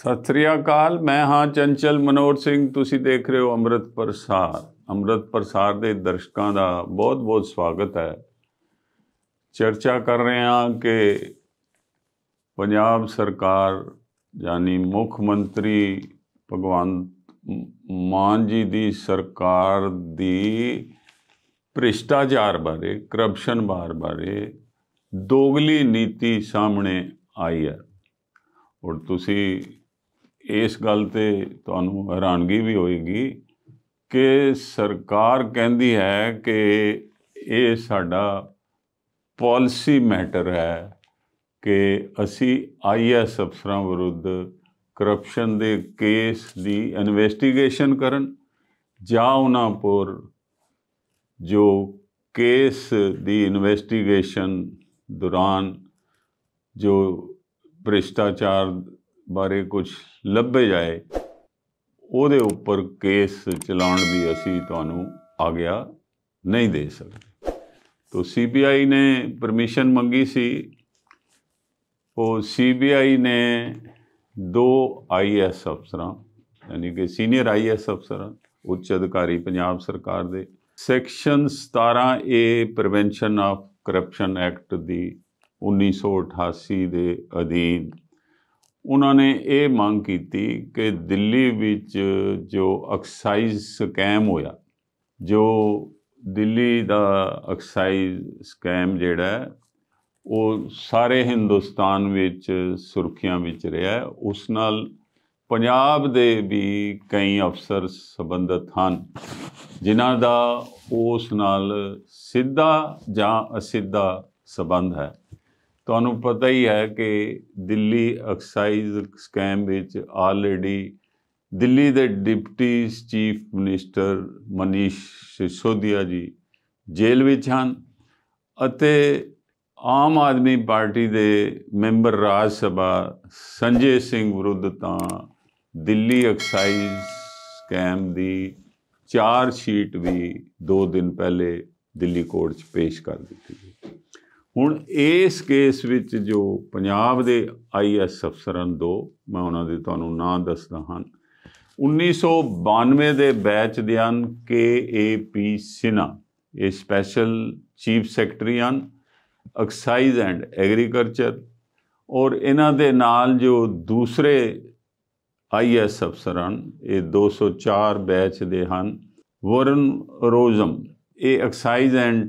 ਸਤਿ ਸ੍ਰੀ ਅਕਾਲ ਮੈਂ ਹਾਂ ਚੰਚਲ ਮਨੋਰ ਸਿੰਘ ਤੁਸੀਂ ਦੇਖ ਰਹੇ ਹੋ ਅੰਮ੍ਰਿਤ ਪ੍ਰਸਾਰ ਅੰਮ੍ਰਿਤ ਪ੍ਰਸਾਰ ਦੇ ਦਰਸ਼ਕਾਂ ਦਾ ਬਹੁਤ-ਬਹੁਤ ਸਵਾਗਤ ਹੈ ਚਰਚਾ ਕਰ ਰਹੇ ਹਾਂ ਕਿ ਪੰਜਾਬ ਸਰਕਾਰ ਯਾਨੀ ਮੁੱਖ ਮੰਤਰੀ ਭਗਵੰਤ ਮਾਨ ਜੀ ਦੀ ਸਰਕਾਰ ਦੀ ਭ੍ਰਿਸ਼ਟਾਚਾਰ ਬਾਰੇ ਕਰਪਸ਼ਨ ਬਾਰ ਬਾਰੇ ਦੋਗਲੀ ਨੀਤੀ ਸਾਹਮਣੇ ਆਈ ਹੈ ਔਰ ਤੁਸੀਂ ਇਸ ਗੱਲ ਤੇ ਤੁਹਾਨੂੰ ਹੈਰਾਨਗੀ ਵੀ ਹੋਏਗੀ ਕਿ ਸਰਕਾਰ ਕਹਿੰਦੀ ਹੈ ਕਿ ਇਹ ਸਾਡਾ ਪਾਲਿਸੀ ਮੈਟਰ ਹੈ ਕਿ ਅਸੀਂ ਆਈਐਸ ਅਫਸਰਾਂ ਵਿਰੁੱਧ ਕਰਪਸ਼ਨ ਦੇ ਕੇਸ ਦੀ ਇਨਵੈਸਟੀਗੇਸ਼ਨ ਕਰਨ ਜਾਂ ਉਹਨਾਂ ਪਰ ਜੋ ਕੇਸ ਦੀ ਇਨਵੈਸਟੀਗੇਸ਼ਨ ਦੌਰਾਨ ਜੋ ਭ੍ਰਿਸ਼ਟਾਚਾਰ ਬਾਰੇ ਕੁਝ ਲੱਭੇ ਜਾਏ ਉਹਦੇ ਉੱਪਰ ਕੇਸ ਚਲਾਉਣ ਦੀ ਅਸੀਂ ਤੁਹਾਨੂੰ ਆਗਿਆ ਨਹੀਂ ਦੇ ਸਕਦੇ ਤੋਂ ਸੀਬੀਆਈ ਨੇ ਪਰਮਿਸ਼ਨ ਮੰਗੀ ਸੀ ਉਹ ਸੀਬੀਆਈ ਨੇ ਦੋ ਆਈਐਸ ਅਫਸਰਾਂ ਯਾਨੀ ਕਿ ਸੀਨੀਅਰ ਆਈਐਸ ਅਫਸਰਾਂ ਉੱਚ ਅਧਿਕਾਰੀ ਪੰਜਾਬ ਸਰਕਾਰ ਦੇ section A prevention of corruption act ਦੀ 1988 ਦੇ ਅਧੀਨ ਉਹਨਾਂ ਨੇ ਇਹ ਮੰਗ ਕੀਤੀ ਕਿ ਦਿੱਲੀ ਵਿੱਚ ਜੋ ਐਕਸਾਈਜ਼ ਸਕੈਮ ਹੋਇਆ ਜੋ ਦਿੱਲੀ ਦਾ ਐਕਸਾਈਜ਼ ਸਕੈਮ ਜਿਹੜਾ ਉਹ ਸਾਰੇ ਹਿੰਦੁਸਤਾਨ ਵਿੱਚ ਸੁਰਖੀਆਂ ਵਿੱਚ ਰਿਹਾ ਉਸ ਨਾਲ ਪੰਜਾਬ ਦੇ ਵੀ ਕਈ ਅਫਸਰ ਸੰਬੰਧਤ ਹਨ ਜਿਨ੍ਹਾਂ ਦਾ ਉਸ ਨਾਲ ਸਿੱਧਾ ਜਾਂ ਅਸਿੱਧਾ ਸਬੰਧ ਹੈ ਤੁਹਾਨੂੰ ਪਤਾ ਹੀ ਹੈ ਕਿ ਦਿੱਲੀ ਐਕਸਾਈਜ਼ ਸਕੈਮ ਵਿੱਚ ਆਲਰੇਡੀ ਦਿੱਲੀ ਦੇ deputy chief minister Manish Sisodia ji ਜੇਲ੍ਹ ਵਿੱਚ ਹਨ ਅਤੇ ਆਮ ਆਦਮੀ ਪਾਰਟੀ ਦੇ ਮੈਂਬਰ ਰਾਜ ਸਭਾ ਸੰਜੇ ਸਿੰਘ ਵਿਰੁੱਧ ਤਾਂ ਦਿੱਲੀ ਐਕਸਾਈਜ਼ ਸਕੈਮ ਦੀ ਚਾਰ ਸ਼ੀਟ ਵੀ 2 ਦਿਨ ਪਹਿਲੇ ਦਿੱਲੀ ਕੋਰਟ 'ਚ ਪੇਸ਼ ਕਰ ਦਿੱਤੀ ਗਈ ਹੁਣ ਇਸ ਕੇਸ ਵਿੱਚ ਜੋ ਪੰਜਾਬ ਦੇ ਆਈਐਸ ਅਫਸਰਾਂ ਦੋ ਮੈਂ ਉਹਨਾਂ ਦੇ ਤੁਹਾਨੂੰ ਨਾਂ ਦੱਸਦਾ ਹਾਂ 1992 ਦੇ ਬੈਚ ਦੇ ਹਨ ਕੇ ਏ ਪੀ ਸਿਨਾ ਇਹ ਸਪੈਸ਼ਲ ਚੀਫ ਸੈਕਟਰੀ ਹਨ ਐਕਸਾਈਜ਼ ਐਂਡ ਐਗਰੀਕਲਚਰ ਔਰ ਇਹਨਾਂ ਦੇ ਨਾਲ ਜੋ ਦੂਸਰੇ ਆਈਐਸ ਅਫਸਰਾਂ ਇਹ 204 ਬੈਚ ਦੇ ਹਨ ਵਰਨ ਰੋਜ਼ਮ ਇਹ ਐਕਸਾਈਜ਼ ਐਂਡ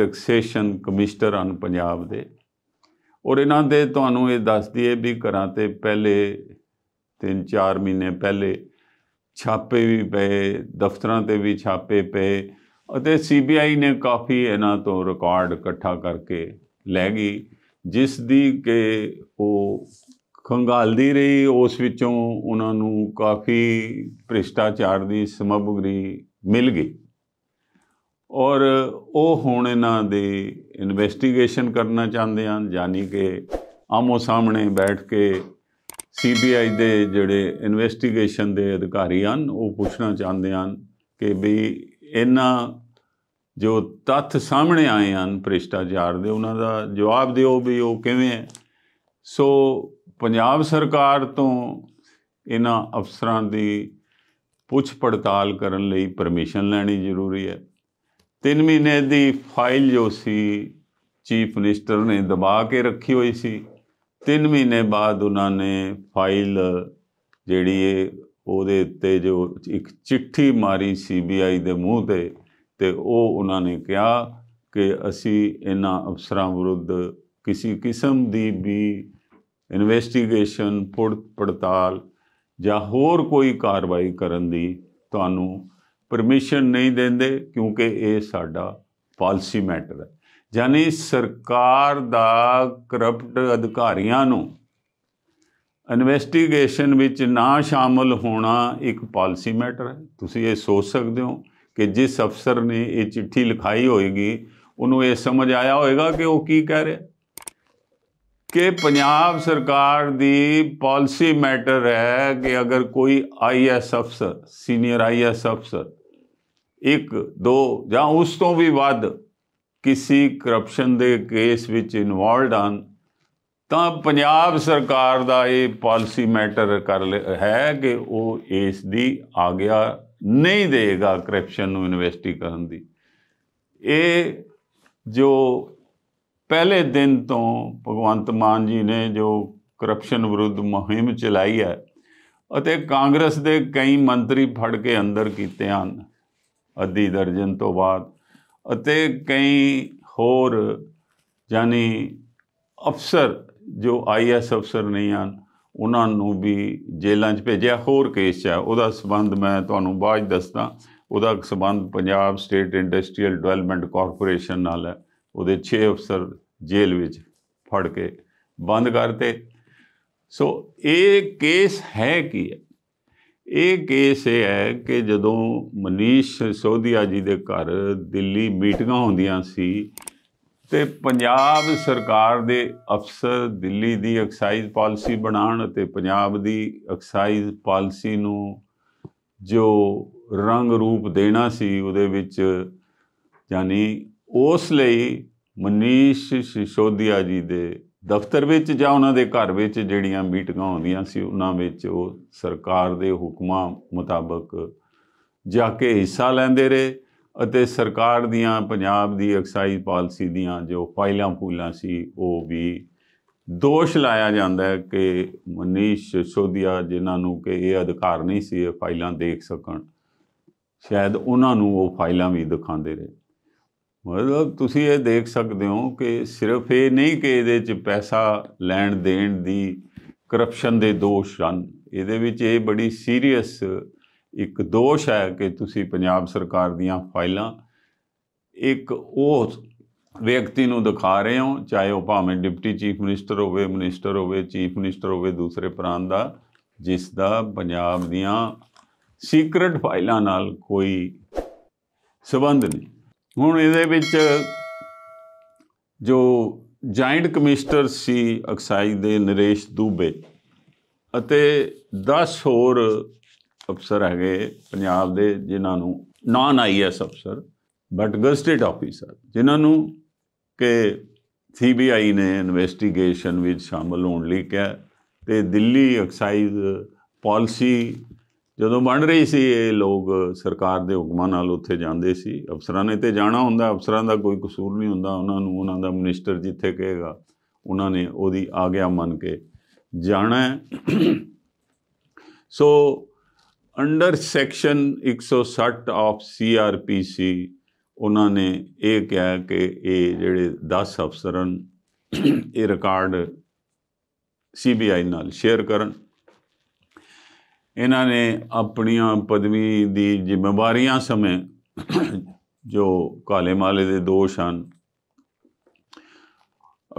ਟੈਕਸੇਸ਼ਨ ਕਮਿਸ਼ਨਰ ਹਨ ਪੰਜਾਬ ਦੇ ਔਰ ਇਹਨਾਂ ਦੇ ਤੁਹਾਨੂੰ ਇਹ ਦੱਸ ਦਈਏ ਵੀ ਘਰਾਂ ਤੇ ਪਹਿਲੇ 3-4 ਮਹੀਨੇ ਪਹਿਲੇ ਛਾਪੇ ਵੀ ਪਏ ਦਫ਼ਤਰਾਂ ਤੇ ਵੀ ਛਾਪੇ ਪਏ ਅਤੇ ਸੀਬੀਆਈ ਨੇ ਕਾਫੀ ਇਹਨਾਂ ਤੋਂ ਰਿਕਾਰਡ ਇਕੱਠਾ ਕਰਕੇ ਲੈ ਗਈ ਜਿਸ ਦੀ ਕਿ ਉਹ ਖੰਗਾਲਦੀ ਰਹੀ ਉਸ ਵਿੱਚੋਂ ਉਹਨਾਂ ਨੂੰ ਕਾਫੀ ਭ੍ਰਿਸ਼ਟਾਚਾਰ ਦੀ ਸਮਗਰੀ ਮਿਲ ਗਈ ਔਰ ਉਹ ਹੁਣ ਇਹਨਾਂ ਦੀ ਇਨਵੈਸਟੀਗੇਸ਼ਨ ਕਰਨਾ ਚਾਹੁੰਦੇ ਹਨ ਯਾਨੀ ਕਿ ਆਮੋ ਸਾਹਮਣੇ ਬੈਠ ਕੇ ਸੀਬੀਆਈ ਦੇ ਜਿਹੜੇ ਇਨਵੈਸਟੀਗੇਸ਼ਨ ਦੇ ਅਧਿਕਾਰੀ ਹਨ ਉਹ ਪੁੱਛਣਾ ਚਾਹੁੰਦੇ ਹਨ ਕਿ ਵੀ ਇਹਨਾਂ ਜੋ ਤੱਥ ਸਾਹਮਣੇ ਆਏ ਹਨ ਭ੍ਰਿਸ਼ਟਾਚਾਰ ਦੇ ਉਹਨਾਂ ਦਾ ਜਵਾਬ ਦਿਓ ਵੀ ਉਹ ਕਿਵੇਂ ਹੈ ਸੋ ਪੰਜਾਬ ਸਰਕਾਰ ਤੋਂ ਇਹਨਾਂ ਅਫਸਰਾਂ ਦੀ ਪੁੱਛ ਪੜਤਾਲ ਕਰਨ ਲਈ ਪਰਮਿਸ਼ਨ ਲੈਣੀ ਜ਼ਰੂਰੀ ਹੈ 3 ਮਹੀਨੇ ਦੀ ਫਾਈਲ ਜੋ ਸੀ ਚੀਫ ਮਿਨਿਸਟਰ ਨੇ ਦਬਾ ਕੇ ਰੱਖੀ ਹੋਈ ਸੀ 3 ਮਹੀਨੇ ਬਾਅਦ ਉਹਨਾਂ ਨੇ ਫਾਈਲ ਜਿਹੜੀ ਇਹ ਉਹਦੇ ਉੱਤੇ ਜੋ ਇੱਕ ਚਿੱਠੀ ਮਾਰੀ ਸੀਬੀਆਈ ਦੇ ਮੂੰਹ ਤੇ ਤੇ ਉਹ ਉਹਨਾਂ ਨੇ ਕਿਹਾ ਕਿ ਅਸੀਂ ਇਹਨਾਂ ਅਫਸਰਾਂ ਵਿਰੁੱਧ ਕਿਸੇ ਕਿਸਮ ਦੀ ਵੀ ਇਨਵੈਸਟੀਗੇਸ਼ਨ ਪੜਤਾਲ ਜਾਂ ਹੋਰ ਕੋਈ ਕਾਰਵਾਈ ਕਰਨ ਦੀ ਤੁਹਾਨੂੰ ਪਰਮਿਸ਼ਨ ਨਹੀਂ ਦਿੰਦੇ ਕਿਉਂਕਿ ਇਹ ਸਾਡਾ ਪਾਲਿਸੀ ਮੈਟਰ ਹੈ ਯਾਨੀ ਸਰਕਾਰ ਦਾ ਕਰਪਟ ਅਧਿਕਾਰੀਆਂ ਨੂੰ ਇਨਵੈਸਟੀਗੇਸ਼ਨ ਵਿੱਚ ਨਾ ਸ਼ਾਮਲ ਹੋਣਾ ਇੱਕ ਪਾਲਿਸੀ ਮੈਟਰ ਹੈ ਤੁਸੀਂ ਇਹ ਸੋਚ ਸਕਦੇ ਹੋ ਕਿ ਜਿਸ ਅਫਸਰ ਨੇ ਇਹ ਚਿੱਠੀ ਲਿਖਾਈ ਹੋਏਗੀ ਉਹਨੂੰ ਇਹ ਸਮਝ ਆਇਆ ਹੋਵੇਗਾ ਕਿ ਉਹ ਕੀ ਕਹਿ ਰਿਹਾ ਕਿ ਪੰਜਾਬ ਸਰਕਾਰ ਦੀ ਪਾਲਿਸੀ ਮੈਟਰ ਹੈ ਕਿ ਅਗਰ ਕੋਈ ਆਈਐਸ ਅਫਸਰ ਸੀਨੀਅਰ ਆਈਐਸ ਅਫਸਰ ਇੱਕ ਦੋ ਜਾਂ ਉਸ ਤੋਂ ਵੀ ਵੱਧ ਕਿਸੇ ਕਰਪਸ਼ਨ ਦੇ ਕੇਸ ਵਿੱਚ ਇਨਵੋਲਡ ਹਨ ਤਾਂ ਪੰਜਾਬ ਸਰਕਾਰ ਦਾ ਇਹ ਪਾਲਿਸੀ ਮੈਟਰ ਕਰ ਹੈ ਕਿ ਉਹ ਇਸ ਦੀ ਆਗਿਆ ਨਹੀਂ ਦੇਗਾ ਕਰਪਸ਼ਨ ਨੂੰ ਇਨਵੈਸਟੀ ਕਰਨ ਦੀ ਇਹ ਜੋ ਪਹਿਲੇ ਦਿਨ ਤੋਂ ਭਗਵੰਤ ਮਾਨ ਜੀ ਨੇ ਜੋ ਕਰਪਸ਼ਨ ਵਿਰੁੱਧ ਮੁਹਿੰਮ ਚਲਾਈ ਹੈ ਅਤੇ ਕਾਂਗਰਸ ਦੇ ਕਈ ਮੰਤਰੀ ਫੜ ਕੇ ਅੰਦਰ ਕੀਤੇ ਹਨ ਅੱਧੀ ਦਰਜਨ ਤੋਂ ਬਾਅਦ ਅਤੇ ਕਈ ਹੋਰ ਯਾਨੀ ਅਫਸਰ ਜੋ ਆਈਐਸ ਅਫਸਰ ਨਹੀਂ ਹਨ ਉਹਨਾਂ ਨੂੰ ਵੀ ਜੇਲ੍ਹਾਂ 'ਚ ਭੇਜਿਆ ਹੋਰ ਕੇਸ 'ਚ ਹੈ ਉਹਦਾ ਸਬੰਧ ਮੈਂ ਤੁਹਾਨੂੰ ਬਾਅਦ ਦੱਸਦਾ ਉਹਦਾ ਸਬੰਧ Punjab state industrial development corporation ਨਾਲ ਹੈ ਉਹਦੇ 6 ਅਫਸਰ ਜੇਲ੍ਹ ਵਿੱਚ ਫੜ ਕੇ ਬੰਦ ਕਰਤੇ ਸੋ ਇਹ ਕੇਸ ਹੈ ਕੀ ਹੈ ਇਹ ਕੇਸ ਇਹ ਹੈ ਕਿ ਜਦੋਂ ਮਨੀਸ਼ ਸੋਧਿਆ ਜੀ ਦੇ ਘਰ ਦਿੱਲੀ ਮੀਟਿੰਗਾਂ ਹੁੰਦੀਆਂ ਸੀ ਤੇ ਪੰਜਾਬ ਸਰਕਾਰ ਦੇ ਅਫਸਰ ਦਿੱਲੀ ਦੀ ਐਕਸਾਈਜ਼ ਪਾਲਿਸੀ ਬਣਾਉਣ ਅਤੇ ਪੰਜਾਬ ਦੀ ਐਕਸਾਈਜ਼ ਪਾਲਿਸੀ ਨੂੰ ਜੋ ਰੰਗ ਰੂਪ ਦੇਣਾ ਸੀ ਉਹਦੇ ਵਿੱਚ ਯਾਨੀ ਉਸ ਲਈ ਮਨੀਸ਼ ਸੋਧਿਆ ਜੀ ਦੇ ਦਫ਼ਤਰ ਵਿੱਚ ਜਾਂ ਉਹਨਾਂ ਦੇ ਘਰ ਵਿੱਚ ਜਿਹੜੀਆਂ ਮੀਟਿੰਗਾਂ ਹੁੰਦੀਆਂ ਸੀ ਉਹਨਾਂ ਵਿੱਚ ਉਹ ਸਰਕਾਰ ਦੇ ਹੁਕਮਾਂ ਮੁਤਾਬਕ ਜਾ ਕੇ ਹਿੱਸਾ ਲੈਂਦੇ ਰਹੇ ਅਤੇ ਸਰਕਾਰ ਦੀਆਂ ਪੰਜਾਬ ਦੀ ਐਕਸਾਈਜ਼ ਪਾਲਿਸੀ ਦੀਆਂ ਜੋ ਫਾਈਲਾਂ ਫੂਲਾਂ ਸੀ ਉਹ ਵੀ ਦੋਸ਼ ਲਾਇਆ ਜਾਂਦਾ ਹੈ ਕਿ ਮਨੀਸ਼ ਸ਼ੋਧਿਆ ਜਿਨ੍ਹਾਂ ਨੂੰ ਕਿ ਇਹ ਅਧਿਕਾਰ ਨਹੀਂ ਸੀ ਇਹ ਫਾਈਲਾਂ ਦੇਖ ਸਕਣ ਸ਼ਾਇਦ ਉਹਨਾਂ ਨੂੰ ਉਹ ਫਾਈਲਾਂ ਵੀ ਦਿਖਾਉਂਦੇ ਰਹੇ ਮਤਲਬ ਤੁਸੀਂ ਇਹ ਦੇਖ ਸਕਦੇ ਹੋ ਕਿ ਸਿਰਫ ਇਹ ਨਹੀਂ ਕਿ ਇਹਦੇ 'ਚ ਪੈਸਾ ਲੈਣ ਦੇਣ ਦੀ ਕਰਪਸ਼ਨ ਦੇ ਦੋਸ਼ ਹਨ ਇਹਦੇ ਵਿੱਚ ਇਹ ਬੜੀ ਸੀਰੀਅਸ ਇੱਕ ਦੋਸ਼ ਹੈ ਕਿ ਤੁਸੀਂ ਪੰਜਾਬ ਸਰਕਾਰ ਦੀਆਂ ਫਾਈਲਾਂ ਇੱਕ ਉਹ ਵਿਅਕਤੀ ਨੂੰ ਦਿਖਾ ਰਹੇ ਹੋ ਚਾਹੇ ਉਹ ਭਾਵੇਂ ਡਿਪਟੀ ਚੀਫ ਮਿਨਿਸਟਰ ਹੋਵੇ ਮਿਨਿਸਟਰ ਹੋਵੇ ਚੀਫ ਮਿਨਿਸਟਰ ਹੋਵੇ ਦੂਸਰੇ ਪ੍ਰਾਂਤ ਦਾ ਜਿਸ ਦਾ ਪੰਜਾਬ ਦੀਆਂ ਸੀਕ੍ਰੇਟ ਫਾਈਲਾਂ ਨਾਲ ਕੋਈ ਸਬੰਧ ਨਹੀਂ ਹੁਣ ਇਹਦੇ ਵਿੱਚ ਜੋ ਜਾਇੰਟ ਕਮਿਸ਼ਨਰ ਸੀ ਐਕਸਾਈਜ਼ ਦੇ ਨਰੇਸ਼ ਦੂਬੇ ਅਤੇ 10 ਹੋਰ ਅਫਸਰ ਹੈਗੇ ਪੰਜਾਬ ਦੇ ਜਿਨ੍ਹਾਂ ਨੂੰ ਨਾਨ ਆਈਐਸ ਅਫਸਰ ਬਟ ਗਸਟੇਟ ਆਫੀਸਰ ਜਿਨ੍ਹਾਂ ਨੂੰ ਕਿ ਸੀਬੀਆਈ ਨੇ ਇਨਵੈਸਟੀਗੇਸ਼ਨ ਵਿੱਚ ਸ਼ਾਮਲ ਹੋਣ ਲਈ ਕਿਹਾ ਤੇ ਦਿੱਲੀ ਐਕਸਾਈਜ਼ ਪਾਲਿਸੀ ਜਦੋਂ ਬਣ ਰਹੀ ਸੀ ਇਹ ਲੋਕ ਸਰਕਾਰ ਦੇ ਹੁਕਮਾਂ ਨਾਲ ਉੱਥੇ ਜਾਂਦੇ ਸੀ ਅਫਸਰਾਂ ਨੇ ਤੇ ਜਾਣਾ ਹੁੰਦਾ ਅਫਸਰਾਂ ਦਾ ਕੋਈ ਕਸੂਰ ਨਹੀਂ ਹੁੰਦਾ ਉਹਨਾਂ ਨੂੰ ਉਹਨਾਂ ਦਾ ਮਿਨਿਸਟਰ ਜਿੱਥੇ ਕਹੇਗਾ ਉਹਨਾਂ ਨੇ ਉਹਦੀ ਆਗਿਆ ਮੰਨ ਕੇ ਜਾਣਾ so under section 160 of CrPC ਉਹਨਾਂ ਨੇ ਇਹ ਕਿਹਾ ਕਿ ਇਹ ਜਿਹੜੇ 10 ਅਫਸਰਨ ਇਹ ਰਿਕਾਰਡ ਸੀਬੀਆਈ ਨਾਲ ਸ਼ੇਅਰ ਕਰਨ ਇਹਨਾਂ ਨੇ ਆਪਣੀਆਂ ਪਦਵੀ ਦੀ ਜ਼ਿੰਮੇਵਾਰੀਆਂ ਸਮੇਂ ਜੋ ਕਾਲੇ ਮਾਲੇ ਦੇ ਦੋਸ਼ ਹਨ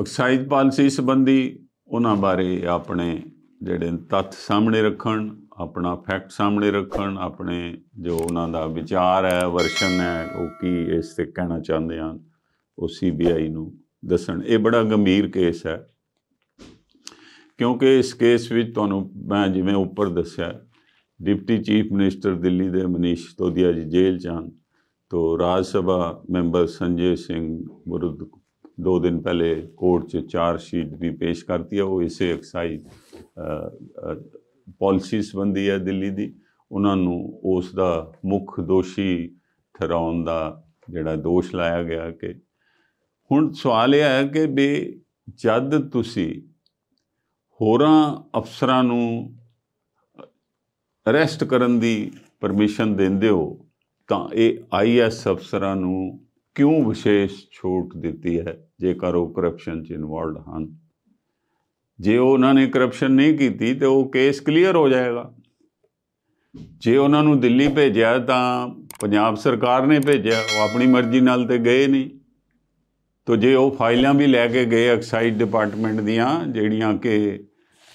ਐਕਸਾਈਜ਼ ਪਾਲਿਸੀ ਸੰਬੰਧੀ ਉਹਨਾਂ ਬਾਰੇ ਆਪਣੇ ਜਿਹੜੇ ਤੱਥ ਸਾਹਮਣੇ ਰੱਖਣ ਆਪਣਾ ਫੈਕਟ ਸਾਹਮਣੇ ਰੱਖਣ ਆਪਣੇ ਜੋ ਉਹਨਾਂ ਦਾ ਵਿਚਾਰ ਹੈ ਵਰਸ਼ਨ ਹੈ ਉਹ ਕੀ ਇਸ ਤੇ ਕਹਿਣਾ ਚਾਹੁੰਦੇ ਹਨ ਉਹ ਸੀਬੀਆਈ ਨੂੰ ਦੱਸਣ ਇਹ ਬੜਾ ਗੰਭੀਰ ਕੇਸ ਹੈ ਕਿਉਂਕਿ ਇਸ ਕੇਸ ਵਿੱਚ ਤੁਹਾਨੂੰ ਮੈਂ ਜਿਵੇਂ ਉੱਪਰ ਦੱਸਿਆ ਡਿਪਟੀ ਚੀਫ ਮਿਨਿਸਟਰ ਦਿੱਲੀ ਦੇ ਮਨੀਸ਼ ਤੋਦੀਆ ਜੀ ਜੇਲ੍ਹ ਹਨ ਤੋਂ ਰਾਜ ਸਭਾ ਮੈਂਬਰ ਸੰਜੇ ਸਿੰਘ ਬੁਰਦ ਦੋ ਦਿਨ ਪਹਿਲੇ ਕੋਰਟ 'ਚ ਚਾਰ ਸ਼ੀਟ ਵੀ ਪੇਸ਼ ਕਰਤੀ ਹੈ ਉਹ ਇਸੇ ਐਕਸਾਈਜ਼ ਪਾਲਿਸੀ ਸੰਬੰਧੀ ਹੈ ਦਿੱਲੀ ਦੀ ਉਹਨਾਂ ਨੂੰ ਉਸ ਦਾ ਮੁੱਖ ਦੋਸ਼ੀ ਠਹਿਰਾਉਣ ਦਾ ਜਿਹੜਾ ਦੋਸ਼ ਲਾਇਆ ਗਿਆ ਕਿ ਹੁਣ ਸਵਾਲ ਇਹ ਹੈ ਕਿ ਬੇ ਜਦ ਤੁਸੀਂ ਹੋਰਾਂ ਅਫਸਰਾਂ ਨੂੰ ਅਰੈਸਟ ਕਰਨ ਦੀ ਪਰਮਿਸ਼ਨ ਦਿੰਦੇ ਹੋ ਤਾਂ ਇਹ ਆਈਐਸ ਅਫਸਰਾਂ ਨੂੰ ਕਿਉਂ ਵਿਸ਼ੇਸ਼ ਛੋਟ ਦਿੱਤੀ ਹੈ ਜੇਕਰ ਉਹ ਕਰਪਸ਼ਨ 'ਚ ਇਨਵੋਲਡ ਹਨ ਜੇ ਉਹਨਾਂ ਨੇ ਕਰਪਸ਼ਨ ਨਹੀਂ ਕੀਤੀ ਤੇ ਉਹ ਕੇਸ ਕਲੀਅਰ ਹੋ ਜਾਏਗਾ ਜੇ ਉਹਨਾਂ ਨੂੰ ਦਿੱਲੀ ਭੇਜਿਆ ਤਾਂ ਪੰਜਾਬ ਸਰਕਾਰ ਨੇ ਭੇਜਿਆ ਉਹ ਆਪਣੀ ਮਰਜ਼ੀ ਨਾਲ ਤੇ ਗਏ ਨਹੀਂ ਤੋ ਜੇ ਉਹ ਫਾਈਲਾਂ ਵੀ ਲੈ ਕੇ ਗਏ ਐਕਸਾਈਜ਼ ਡਿਪਾਰਟਮੈਂਟ ਦੀਆਂ ਜਿਹੜੀਆਂ ਕਿ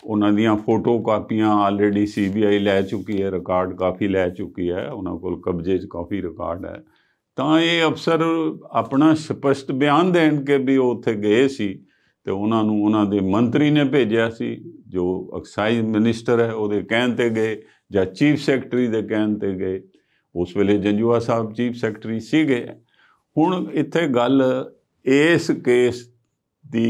ਉਹਨਾਂ ਦੀਆਂ ਫੋਟੋ ਕਾਪੀਆਂ ਆਲਰੇਡੀ ਸੀਬੀਆਈ ਲੈ ਚੁੱਕੀ ਹੈ ਰਿਕਾਰਡ ਕਾਫੀ ਲੈ ਚੁੱਕੀ ਹੈ ਉਹਨਾਂ ਕੋਲ ਕਬਜ਼ੇ 'ਚ ਕਾਫੀ ਰਿਕਾਰਡ ਹੈ ਤਾਂ ਇਹ ਅਫਸਰ ਆਪਣਾ ਸਪਸ਼ਟ ਬਿਆਨ ਦੇਣ ਕੇ ਵੀ ਉਹ ਉੱਥੇ ਗਏ ਸੀ ਤੇ ਉਹਨਾਂ ਨੂੰ ਉਹਨਾਂ ਦੇ ਮੰਤਰੀ ਨੇ ਭੇਜਿਆ ਸੀ ਜੋ ਐਕਸਾਈਜ਼ ਮਿਨਿਸਟਰ ਹੈ ਉਹਦੇ ਕਹਿਣ ਤੇ ਗਏ ਜਾਂ ਚੀਫ ਸੈਕਟਰੀ ਦੇ ਕਹਿਣ ਤੇ ਗਏ ਉਸ ਵੇਲੇ ਜੰਜੂਆ ਸਾਹਿਬ ਚੀਫ ਸੈਕਟਰੀ ਸੀਗੇ ਹੁਣ ਇੱਥੇ ਗੱਲ ਇਸ ਕੇਸ ਦੀ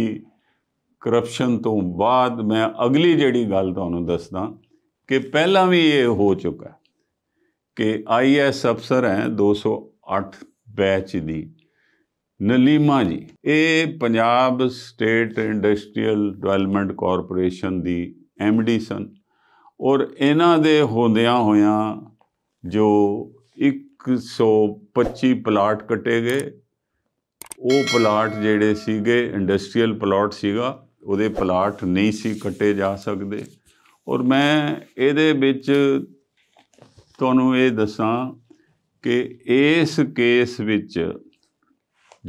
ਕਰਪਸ਼ਨ ਤੋਂ ਬਾਅਦ ਮੈਂ ਅਗਲੀ ਜਿਹੜੀ ਗੱਲ ਤੁਹਾਨੂੰ ਦੱਸਦਾ ਕਿ ਪਹਿਲਾਂ ਵੀ ਇਹ ਹੋ ਚੁੱਕਾ ਕਿ ਆਈਐਸ ਅਫਸਰ ਹੈ 208 ਬੈਚ ਦੀ ਨਲੀਮਾ ਜੀ ਇਹ Punjab state industrial development corporation ਦੀ ਐਮਡੀ ਸਨ ਔਰ ਇਹਨਾਂ ਦੇ ਹੁੰਦਿਆਂ ਹੋਇਆਂ ਜੋ 125 ਪਲਾਟ ਕੱਟੇ ਗਏ ਉਹ ਪਲਾਟ ਜਿਹੜੇ ਸੀਗੇ ਇੰਡਸਟਰੀਅਲ ਪਲਾਟ ਸੀਗਾ ਉਹਦੇ ਪਲਾਟ ਨਹੀਂ ਸੀ ਕੱਟੇ ਜਾ ਸਕਦੇ ਔਰ ਮੈਂ ਇਹਦੇ ਵਿੱਚ ਤੁਹਾਨੂੰ ਇਹ ਦੱਸਾਂ ਕਿ ਇਸ ਕੇਸ ਵਿੱਚ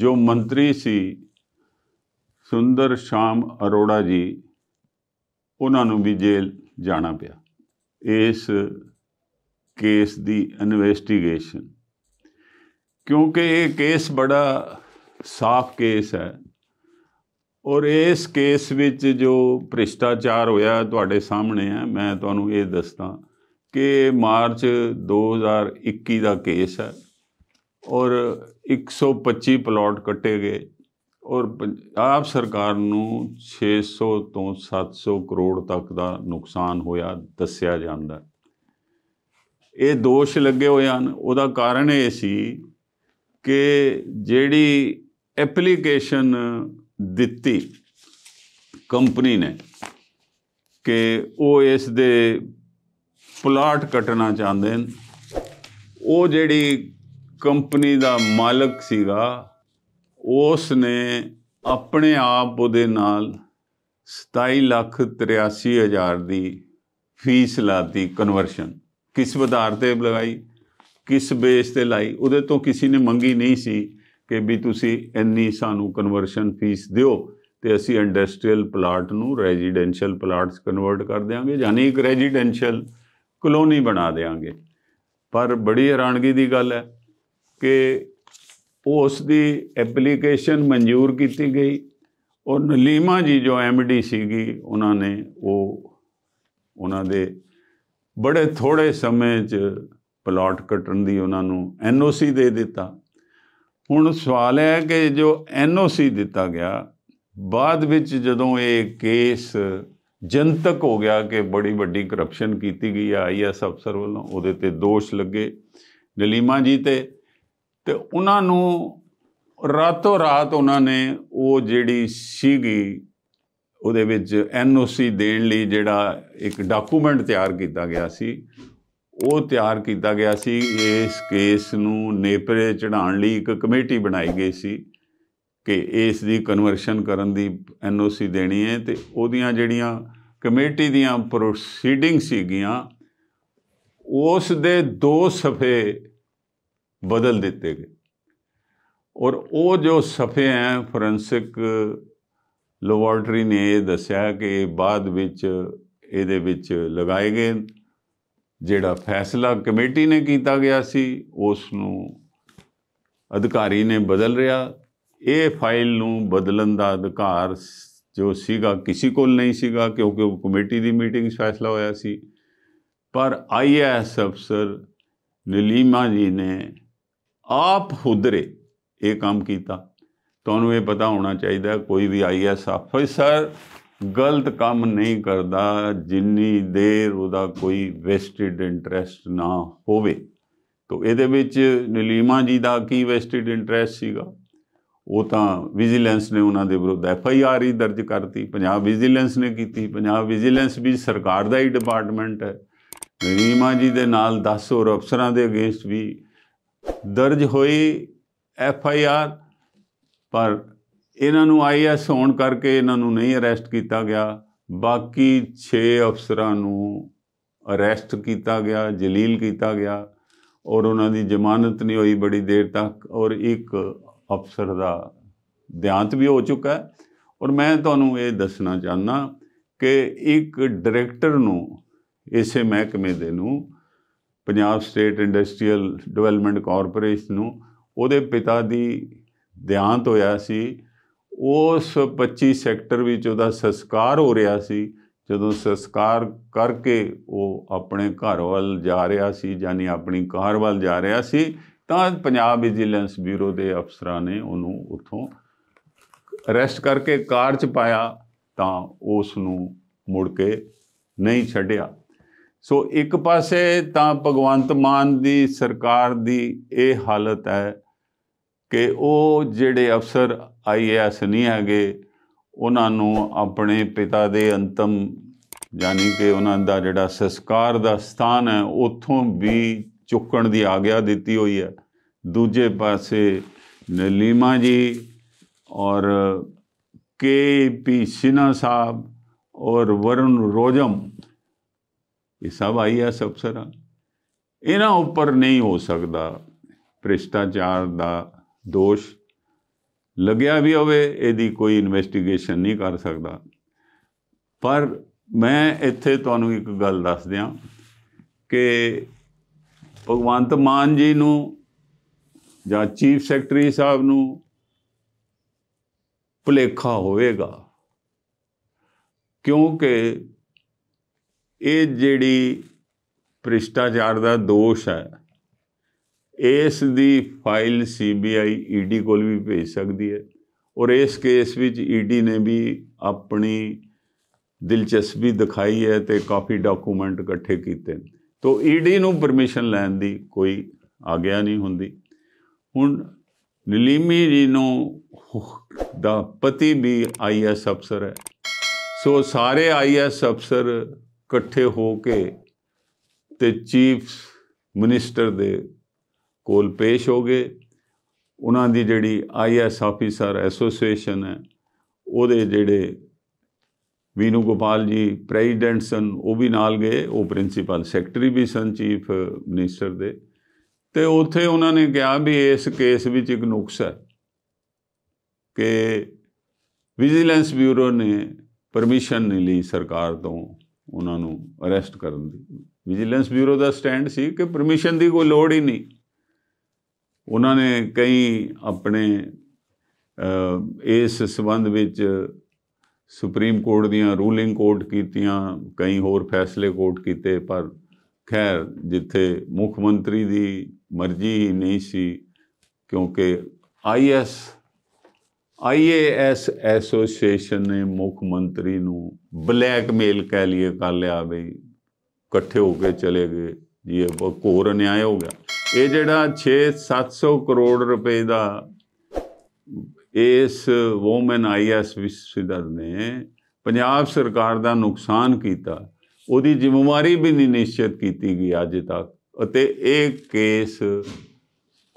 ਜੋ ਮੰਤਰੀ ਸੀ ਸੁੰਦਰ ਸ਼ਾਮ ਅਰੋੜਾ ਜੀ ਉਹਨਾਂ ਨੂੰ ਵੀ ਜੇਲ੍ਹ ਜਾਣਾ ਪਿਆ ਇਸ ਕੇਸ ਦੀ ਇਨਵੈਸਟੀਗੇਸ਼ਨ ਕਿਉਂਕਿ ਇਹ ਕੇਸ ਬੜਾ ਸਾਫ਼ ਕੇਸ ਹੈ ਔਰ ਇਸ ਕੇਸ ਵਿੱਚ ਜੋ ਭ੍ਰਿਸ਼ਟਾਚਾਰ ਹੋਇਆ ਤੁਹਾਡੇ ਸਾਹਮਣੇ ਹੈ ਮੈਂ ਤੁਹਾਨੂੰ ਇਹ ਦੱਸਦਾ ਕਿ ਮਾਰਚ 2021 ਦਾ ਕੇਸ ਹੈ ਔਰ 125 ਪਲਾਟ ਕੱਟੇ ਗਏ ਔਰ ਆਪ ਸਰਕਾਰ ਨੂੰ 600 ਤੋਂ 700 ਕਰੋੜ ਤੱਕ ਦਾ ਨੁਕਸਾਨ ਹੋਇਆ ਦੱਸਿਆ ਜਾਂਦਾ ਇਹ ਦੋਸ਼ ਲੱਗੇ ਹੋਏ ਹਨ ਉਹਦਾ ਕਾਰਨ ਇਹ ਸੀ ਕਿ ਜਿਹੜੀ ਐਪਲੀਕੇਸ਼ਨ ਦਿੱਤੀ ਕੰਪਨੀ ਨੇ ਕਿ ਉਹ ਇਸ ਦੇ ਪਲਾਟ ਕੱਟਣਾ ਚਾਹੁੰਦੇ ਨੇ ਉਹ ਜਿਹੜੀ ਕੰਪਨੀ ਦਾ ਮਾਲਕ ਸੀਗਾ ਉਸ ਨੇ ਆਪਣੇ ਆਪ ਉਹਦੇ ਨਾਲ 27 ਲੱਖ 83 ਹਜ਼ਾਰ ਦੀ ਫੀਸ ਲਾਤੀ ਕਨਵਰਸ਼ਨ ਕਿਸ ਆਧਾਰ ਤੇ ਲਗਾਈ ਕਿਸ ਬੇਸ ਤੇ ਲਾਈ ਉਹਦੇ ਤੋਂ ਕਿਸੇ ਨੇ ਮੰਗੀ ਨਹੀਂ ਸੀ ਕਿ ਵੀ ਤੁਸੀਂ ਇੰਨੀ ਸਾਨੂੰ ਕਨਵਰਸ਼ਨ ਫੀਸ ਦਿਓ ਤੇ ਅਸੀਂ ਇੰਡਸਟਰੀਅਲ ਪਲਾਟ ਨੂੰ ਰੈਜ਼ੀਡੈਂਸ਼ੀਅਲ ਪਲਾਟਸ ਕਨਵਰਟ ਕਰ ਦੇਾਂਗੇ ਯਾਨੀ ਇੱਕ ਰੈਜ਼ੀਡੈਂਸ਼ੀਅਲ ਕਲੋਨੀ ਬਣਾ ਦੇਾਂਗੇ ਪਰ ਬੜੀ ਹੈਰਾਨਗੀ ਦੀ ਗੱਲ ਹੈ ਕਿ ਉਸ ਦੀ ਐਪਲੀਕੇਸ਼ਨ ਮਨਜ਼ੂਰ ਕੀਤੀ ਗਈ ਔਰ ਨਲੀਮਾ ਜੀ ਜੋ ਐਮਡੀ ਸੀਗੀ ਉਹਨਾਂ ਨੇ ਉਹ ਉਹਨਾਂ ਦੇ ਬੜੇ ਥੋੜੇ ਸਮੇਂ 'ਚ ਪਲਾਟ ਕੱਟਣ ਦੀ ਉਹਨਾਂ ਨੂੰ ਐਨਓਸੀ ਦੇ ਦਿੱਤਾ ਹੁਣ ਸਵਾਲ ਹੈ ਕਿ ਜੋ ਐਨਓਸੀ ਦਿੱਤਾ ਗਿਆ ਬਾਅਦ ਵਿੱਚ ਜਦੋਂ ਇਹ ਕੇਸ ਜਨਤਕ ਹੋ ਗਿਆ ਕਿ ਬੜੀ ਵੱਡੀ ਕਰਪਸ਼ਨ ਕੀਤੀ ਗਈ ਹੈ ਆਈਐਸ ਅਫਸਰ ਵੱਲੋਂ ਉਹਦੇ ਤੇ ਦੋਸ਼ ਲੱਗੇ ਨਲੀਮਾ ਜੀ ਤੇ ਤੇ ਉਹਨਾਂ ਨੂੰ ਰਾਤੋਂ ਰਾਤ ਉਹਨਾਂ ਨੇ ਉਹ ਜਿਹੜੀ ਸੀਗੀ ਉਹਦੇ ਵਿੱਚ ਐਨਓਸੀ ਦੇਣ ਲਈ ਜਿਹੜਾ ਇੱਕ ਡਾਕੂਮੈਂਟ ਤਿਆਰ ਕੀਤਾ ਗਿਆ ਸੀ ਉਹ ਤਿਆਰ ਕੀਤਾ ਗਿਆ ਸੀ ਇਸ ਕੇਸ ਨੂੰ ਨੇਪਰੇ ਚੜਾਉਣ ਲਈ ਇੱਕ ਕਮੇਟੀ ਬਣਾਈ ਗਈ ਸੀ ਕਿ ਇਸ ਦੀ ਕਨਵਰਸ਼ਨ ਕਰਨ ਦੀ ਐਨਓਸੀ ਦੇਣੀ ਹੈ ਤੇ ਉਹਦੀਆਂ ਜਿਹੜੀਆਂ ਕਮੇਟੀ ਦੀਆਂ ਪ੍ਰੋਸੀਡਿੰਗ ਸੀਗੀਆਂ ਉਸ ਦੇ ਦੋ ਸਫੇ ਬਦਲ ਦਿੱਤੇ ਗਏ ਔਰ ਉਹ ਜੋ ਸਫੇ ਹੈ ਫੋਰੈਂਸਿਕ ਲੈਬੋਰਟਰੀ ਨੇ ਇਹ ਦੱਸਿਆ ਕਿ ਬਾਅਦ ਵਿੱਚ ਇਹਦੇ ਵਿੱਚ ਲਗਾਏ ਗਏ ਜਿਹੜਾ ਫੈਸਲਾ ਕਮੇਟੀ ਨੇ ਕੀਤਾ ਗਿਆ ਸੀ ਉਸ ਨੂੰ ਅਧਿਕਾਰੀ ਨੇ ਬਦਲ ਰਿਹਾ ਇਹ ਫਾਈਲ ਨੂੰ ਬਦਲਣ ਦਾ ਅਧਿਕਾਰ ਜੋ ਸੀਗਾ ਕਿਸੇ ਕੋਲ ਨਹੀਂ ਸੀਗਾ ਕਿਉਂਕਿ ਉਹ ਕਮੇਟੀ ਦੀ ਮੀਟਿੰਗ 'ਚ ਫੈਸਲਾ ਹੋਇਆ ਸੀ ਪਰ ਆਈਐਸ ਅਫਸਰ ਨਲੀਮਾ ਜੀ ਨੇ ਆਪ ਹੁਦਰੇ ਇਹ ਕੰਮ ਕੀਤਾ ਤੁਹਾਨੂੰ ਇਹ ਪਤਾ ਹੋਣਾ ਚਾਹੀਦਾ ਕੋਈ ਵੀ ਆਈਐਸ ਅਫਸਰ ਗਲਤ ਕੰਮ ਨਹੀਂ ਕਰਦਾ ਜਿੰਨੀ ਦੇਰ ਉਹਦਾ ਕੋਈ ਵੈਸਟਡ ਇੰਟਰਸਟ ਨਾ ਹੋਵੇ ਤੋਂ ਇਹਦੇ ਵਿੱਚ ਨਲੀਮਾ ਜੀ ਦਾ ਕੀ ਵੈਸਟਡ ਇੰਟਰਸਟ ਸੀਗਾ ਉਹ ਤਾਂ ਵਿਜੀਲੈਂਸ ਨੇ ਉਹਨਾਂ ਦੇ ਵਿਰੁੱਧ ਐਫ ਆਈ ਆਰ ਹੀ ਦਰਜ ਕਰਤੀ ਪੰਜਾਬ ਵਿਜੀਲੈਂਸ ਨੇ ਕੀਤੀ ਪੰਜਾਬ ਵਿਜੀਲੈਂਸ ਵੀ ਸਰਕਾਰ ਦਾ ਹੀ ਡਿਪਾਰਟਮੈਂਟ ਹੈ ਨਲੀਮਾ ਜੀ ਦੇ ਨਾਲ 10 ਹੋਰ ਅਫਸਰਾਂ ਦੇ ਅਗੇਂਸਟ ਵੀ ਦਰਜ ਹੋਈ ਐਫ ਆਈ ਆਰ ਪਰ ਇਹਨਾਂ ਨੂੰ ਆਈਐਸ ਹੋਣ ਕਰਕੇ ਇਹਨਾਂ ਨੂੰ ਨਹੀਂ ਅਰੈਸਟ ਕੀਤਾ ਗਿਆ ਬਾਕੀ 6 ਅਫਸਰਾਂ ਨੂੰ ਅਰੈਸਟ ਕੀਤਾ ਗਿਆ ਜਲੀਲ ਕੀਤਾ ਗਿਆ ਔਰ ਉਹਨਾਂ ਦੀ ਜ਼ਮਾਨਤ ਨਹੀਂ ਹੋਈ ਬੜੀ ਦੇਰ ਤੱਕ ਔਰ ਇੱਕ ਅਫਸਰ ਦਾ ਦਿਹਾਂਤ ਵੀ ਹੋ ਚੁੱਕਾ ਹੈ ਔਰ ਮੈਂ ਤੁਹਾਨੂੰ ਇਹ ਦੱਸਣਾ ਚਾਹਨਾ ਕਿ ਇੱਕ ਡਾਇਰੈਕਟਰ ਨੂੰ ਇਸੇ ਮਹਿਕਮੇ ਦੇ ਨੂੰ Punjab state industrial development corporation ਨੂੰ ਉਹਦੇ ਪਿਤਾ ਦੀ ਦਿਹਾਂਤ ਹੋਇਆ ਸੀ ਉਸ 25 ਸੈਕਟਰ ਵਿੱਚ ਉਹਦਾ ਸੰਸਕਾਰ ਹੋ ਰਿਹਾ ਸੀ ਜਦੋਂ ਸੰਸਕਾਰ ਕਰਕੇ ਉਹ ਆਪਣੇ ਘਰ ਵੱਲ ਜਾ ਰਿਹਾ ਸੀ ਯਾਨੀ ਆਪਣੀ ਕਾਰ ਵੱਲ ਜਾ ਰਿਹਾ ਸੀ ਤਾਂ ਪੰਜਾਬ ਵਿਜੀਲੈਂਸ ਬਿਊਰੋ ਦੇ ਅਫਸਰਾਂ ਨੇ ਉਹਨੂੰ ਉੱਥੋਂ ਅਰੈਸਟ ਕਰਕੇ ਕਾਰ 'ਚ ਪਾਇਆ ਤਾਂ ਉਸ ਨੂੰ ਮੁੜ ਕੇ ਨਹੀਂ ਛੱਡਿਆ ਸੋ ਇੱਕ ਪਾਸੇ ਤਾਂ ਭਗਵੰਤ ਮਾਨ ਦੀ ਸਰਕਾਰ ਦੀ ਇਹ ਹਾਲਤ ਹੈ ਕਿ ਉਹ ਜਿਹੜੇ ਅਫਸਰ ਆਈਐਸ ਨਹੀਂ ਹੈਗੇ ਉਹਨਾਂ ਨੂੰ ਆਪਣੇ ਪਿਤਾ ਦੇ ਅੰਤਮ ਯਾਨੀ ਕਿ ਉਹਨਾਂ ਦਾ ਜਿਹੜਾ ਸੰਸਕਾਰ ਦਾ ਸਥਾਨ ਹੈ ਉੱਥੋਂ ਵੀ ਚੁੱਕਣ ਦੀ ਆਗਿਆ ਦਿੱਤੀ ਹੋਈ ਹੈ ਦੂਜੇ ਪਾਸੇ ਨਲੀਮਾ ਜੀ ਔਰ ਕੇ ਪੀ ਸਿਨਾ ਸਾਹਿਬ ਔਰ ਵਰਨ ਰੋਜਮ ਇਹ ਸਭ ਆਈਐਸ ਅਫਸਰਾਂ ਇਹਨਾਂ ਉੱਪਰ ਨਹੀਂ ਹੋ ਸਕਦਾ ਭ੍ਰਿਸ਼ਟਾਚਾਰ ਦਾ ਦੋਸ਼ ਲੱਗਿਆ ਵੀ ਹੋਵੇ ਇਹਦੀ ਕੋਈ ਇਨਵੈਸਟੀਗੇਸ਼ਨ ਨਹੀਂ ਕਰ ਸਕਦਾ ਪਰ ਮੈਂ ਇੱਥੇ ਤੁਹਾਨੂੰ ਇੱਕ ਗੱਲ ਦੱਸ ਦਿਆਂ ਕਿ ਭਗਵੰਤ ਮਾਨ ਜੀ ਨੂੰ ਜਾਂ ਚੀਫ ਸੈਕਟਰੀ ਸਾਹਿਬ ਨੂੰ ਭਲੇਖਾ ਹੋਵੇਗਾ ਕਿਉਂਕਿ ਇਹ ਜਿਹੜੀ ਭ੍ਰਿਸ਼ਟਾਚਾਰ ਦਾ ਦੋਸ਼ ਹੈ ਇਸ ਦੀ ਫਾਈਲ ਸੀਬੀਆਈ ਈਡੀ ਕੋਲ ਵੀ ਭੇਜ ਸਕਦੀ ਹੈ ਔਰ ਇਸ ਕੇਸ ਵਿੱਚ ਈਡੀ ਨੇ ਵੀ ਆਪਣੀ ਦਿਲਚਸਪੀ ਦਿਖਾਈ ਹੈ ਤੇ ਕਾਫੀ ਡਾਕੂਮੈਂਟ ਇਕੱਠੇ ਕੀਤੇ ਤੋਂ ਈਡੀ ਨੂੰ ਪਰਮਿਸ਼ਨ ਲੈਣ ਦੀ ਕੋਈ ਆਗਿਆ ਨਹੀਂ ਹੁੰਦੀ ਹੁਣ ਨਲੀਮੀ ਜੀ ਨੂੰ ਦਾ ਪਤੀ ਵੀ ਆਈਐਸ ਅਫਸਰ ਹੈ ਸੋ ਸਾਰੇ ਆਈਐਸ ਅਫਸਰ ਇਕੱਠੇ ਹੋ ਕੇ ਤੇ ਚੀਫ ਮਿਨਿਸਟਰ ਦੇ ਕੋਲ ਪੇਸ਼ ਹੋ ਗਏ ਉਹਨਾਂ ਦੀ ਜਿਹੜੀ ਆਈਐਸ ਆਫੀਸਰ ਐਸੋਸੀਏਸ਼ਨ ਹੈ ਉਹਦੇ ਜਿਹੜੇ ਵੀਨੂ ਗੋਪਾਲ ਜੀ ਪ੍ਰੈਜ਼ੀਡੈਂਟ ਸਨ ਉਹ ਵੀ ਨਾਲ ਗਏ ਉਹ ਪ੍ਰਿੰਸੀਪਲ ਸੈਕਟਰੀ ਵੀ ਸਨ ਚੀਫ ਮਿਨਿਸਟਰ ਦੇ ਤੇ ਉੱਥੇ ਉਹਨਾਂ ਨੇ ਕਿਹਾ ਵੀ ਇਸ ਕੇਸ ਵਿੱਚ ਇੱਕ ਨੁਕਸ ਹੈ ਕਿ ਵਿਜੀਲੈਂਸ ਬਿਊਰੋ ਨੇ ਪਰਮਿਸ਼ਨ ਨਹੀਂ ਲਈ ਸਰਕਾਰ ਤੋਂ ਉਹਨਾਂ ਨੂੰ ਅਰੈਸਟ ਕਰਨ ਦੀ ਵਿਜੀਲੈਂਸ ਬਿਊਰੋ ਦਾ ਸਟੈਂਡ ਸੀ ਕਿ ਪਰਮਿਸ਼ਨ ਦੀ ਕੋਈ ਲੋੜ ਹੀ ਨਹੀਂ ਉਹਨਾਂ ਨੇ ਕਈ ਆਪਣੇ ਇਸ ਸਬੰਧ ਵਿੱਚ ਸੁਪਰੀਮ ਕੋਰਟ ਦੀਆਂ ਰੂਲਿੰਗ ਕੋਰਟ ਕੀਤੀਆਂ ਕਈ ਹੋਰ ਫੈਸਲੇ ਕੋਰਟ ਕੀਤੇ ਪਰ ਖੈਰ ਜਿੱਥੇ ਮੁੱਖ ਮੰਤਰੀ ਦੀ ਮਰਜ਼ੀ ਹੀ ਨਹੀਂ ਸੀ ਕਿਉਂਕਿ ਆਈਐਸ ਆਈਏਐਸ ਐਸੋਸੀਏਸ਼ਨ ਨੇ ਮੁੱਖ ਮੰਤਰੀ ਨੂੰ ਬਲੈਕਮੇਲ ਕਹਿ ਲਿਆ ਕਰ ਲਿਆ ਬਈ ਇਕੱਠੇ ਹੋ ਕੇ ਚਲੇ ਗਏ ਇਹ ਬਹੁਤ ਘੋਰ ਅਨਿਆਏ ਹੋ ਗਿਆ ਇਹ ਜਿਹੜਾ 6-700 ਕਰੋੜ ਰੁਪਏ ਦਾ ਇਸ ਔਮਨ ਆਈਐਸ ਵਿਸ਼ਵਿਦਰ ਨੇ ਪੰਜਾਬ ਸਰਕਾਰ ਦਾ ਨੁਕਸਾਨ ਕੀਤਾ ਉਹਦੀ ਜ਼ਿੰਮੇਵਾਰੀ ਵੀ ਨਹੀਂ ਨਿਸ਼ਚਿਤ ਕੀਤੀ ਗਈ ਅੱਜ ਤੱਕ ਅਤੇ ਇਹ ਕੇਸ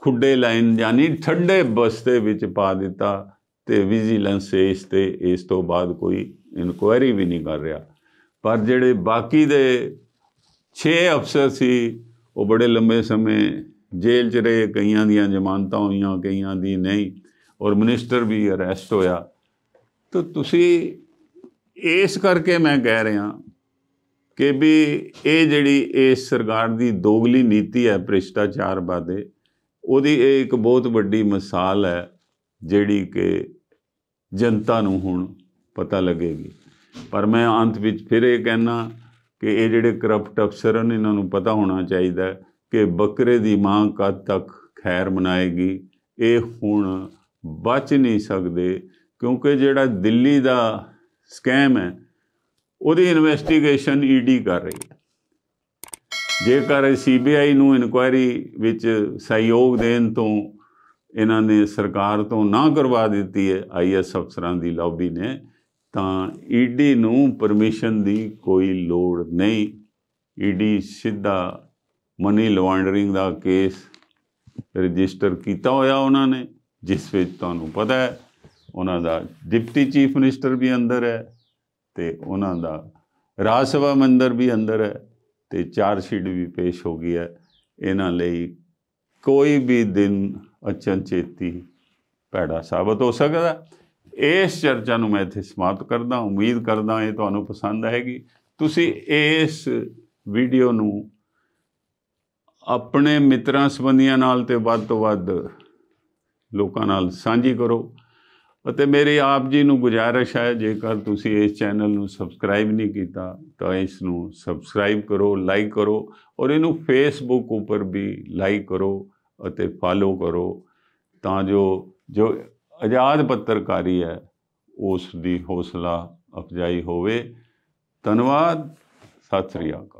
ਖੁੱਡੇ ਲਾਈਨ ਯਾਨੀ ਠੱਡੇ ਬਸਤੇ ਵਿੱਚ ਪਾ ਦਿੱਤਾ ਤੇ ਵਿਜੀਲੈਂਸ ਇਸ ਤੇ ਇਸ ਤੋਂ ਬਾਅਦ ਕੋਈ ਇਨਕੁਆਇਰੀ ਵੀ ਨਹੀਂ ਕਰ ਰਿਹਾ ਪਰ ਜਿਹੜੇ ਬਾਕੀ ਦੇ 6 ਅਫਸਰ ਸੀ ਉਹ ਬੜੇ ਲੰਬੇ ਸਮੇਂ ਜੇਲ੍ਹ 'ਚ ਰਹੇ ਕਈਆਂ ਦੀਆਂ ਜ਼ਮਾਨਤਾਂ ਹੋਈਆਂ ਕਈਆਂ ਦੀ ਨਹੀਂ ਔਰ ਮਿਨਿਸਟਰ ਵੀ ਅਰੈਸਟ ਹੋਇਆ ਤਾਂ ਤੁਸੀਂ ਇਸ ਕਰਕੇ ਮੈਂ ਕਹਿ ਰਿਹਾ ਕਿ ਵੀ ਇਹ ਜਿਹੜੀ ਇਸ ਸਰਕਾਰ ਦੀ ਦੋਗਲੀ ਨੀਤੀ ਹੈ ਭ੍ਰਿਸ਼ਟਾਚਾਰ ਬਾਦੇ ਉਹਦੀ ਇਹ ਇੱਕ ਬਹੁਤ ਵੱਡੀ ਮਿਸਾਲ ਹੈ ਜਿਹੜੀ ਕਿ ਜਨਤਾ ਨੂੰ ਹੁਣ ਪਤਾ ਲੱਗੇਗੀ ਪਰ ਮੈਂ ਅੰਤ ਵਿੱਚ ਫਿਰ ਇਹ ਕਹਿਣਾ ਕਿ ਇਹ ਜਿਹੜੇ ਕਰਪਟ ਅਫਸਰ ਨੇ ਇਹਨਾਂ ਨੂੰ ਪਤਾ ਹੋਣਾ ਚਾਹੀਦਾ ਕਿ ਬੱਕਰੇ ਦੀ ਮਾਂ ਕਦ ਤੱਕ ਖੈਰ ਮਨਾਏਗੀ ਇਹ ਹੁਣ ਬਚ ਨਹੀਂ ਸਕਦੇ ਕਿਉਂਕਿ ਜਿਹੜਾ ਦਿੱਲੀ ਦਾ ਸਕੈਮ ਹੈ ਉਹਦੀ ਇਨਵੈਸਟੀਗੇਸ਼ਨ ਈਡੀ e ਕਰ ਰਹੀ ਹੈ ਜੇਕਰ ਸੀਬੀਆਈ ਨੂੰ ਇਨਕੁਆਇਰੀ ਵਿੱਚ ਸਹਿਯੋਗ ਦੇਣ ਤੋਂ ਇਹਨਾਂ ਨੇ ਸਰਕਾਰ ਤੋਂ ਨਾ ਕਰਵਾ ਦਿੱਤੀ ਹੈ ਆਈਐਸ ਅਫਸਰਾਂ ਦੀ ਲੌਬੀ ਨੇ ਤਾਂ ਈਡੀ ਨੂੰ ਪਰਮਿਸ਼ਨ ਦੀ ਕੋਈ ਲੋੜ ਨਹੀਂ ਈਡੀ ਸਿੱਧਾ ਮਨੀ ਲਵਾਂਡਰਿੰਗ ਦਾ ਕੇਸ ਰਜਿਸਟਰ ਕੀਤਾ ਹੋਇਆ ਉਹਨਾਂ ਨੇ ਜਿਸ ਵਿੱਚ ਤੁਹਾਨੂੰ ਪਤਾ ਹੈ ਉਹਨਾਂ ਦਾ ਡਿਪਟੀ ਚੀਫ ਮਿਨਿਸਟਰ ਵੀ ਅੰਦਰ ਹੈ ਤੇ ਉਹਨਾਂ ਦਾ ਰਾਜ ਸਭਾ ਮੰਦਰ ਵੀ ਅੰਦਰ ਹੈ ਤੇ ਚਾਰ ਸ਼ੀਟ ਵੀ ਪੇਸ਼ ਹੋ ਗਈ ਹੈ ਇਹਨਾਂ ਲਈ ਕੋਈ ਵੀ ਦਿਨ ਅਚਨਚੇਤੀ ਪੈੜਾ ਸਾਬਤ ਹੋ ਸਕਦਾ ਇਸ ਚਰਚਾ ਨੂੰ ਮੈਂ ਇੱਥੇ ਸਮਾਪਤ ਕਰਦਾ ਉਮੀਦ ਕਰਦਾ ਇਹ ਤੁਹਾਨੂੰ ਪਸੰਦ ਆਏਗੀ ਤੁਸੀਂ ਇਸ ਵੀਡੀਓ ਨੂੰ ਆਪਣੇ ਮਿੱਤਰਾਂ ਸੰਬੰਧੀਆਂ ਨਾਲ ਤੇ ਵੱਧ ਤੋਂ ਵੱਧ ਲੋਕਾਂ ਨਾਲ ਸਾਂਝੀ ਕਰੋ ਅਤੇ ਮੇਰੇ ਆਪ ਜੀ ਨੂੰ ਗੁਜਾਰਿਸ਼ ਹੈ ਜੇਕਰ ਤੁਸੀਂ ਇਸ ਚੈਨਲ ਨੂੰ ਸਬਸਕ੍ਰਾਈਬ ਨਹੀਂ ਕੀਤਾ ਤਾਂ ਇਸ ਨੂੰ ਸਬਸਕ੍ਰਾਈਬ ਕਰੋ ਲਾਈਕ ਕਰੋ ਔਰ ਇਹਨੂੰ ਫੇਸਬੁੱਕ ਉੱਪਰ ਵੀ ਲਾਈਕ ਕਰੋ ਅਤੇ ਫਾਲੋ ਕਰੋ ਤਾਂ ਜੋ ਜੋ ਆਜ਼ਾਦ ਪੱਤਰਕਾਰੀ ਹੈ ਉਸ ਦੀ ਹੌਸਲਾ ਅਫਜਾਈ ਹੋਵੇ ਧੰਨਵਾਦ ਸਤਿ ਸ੍ਰੀ ਅਕਾਲ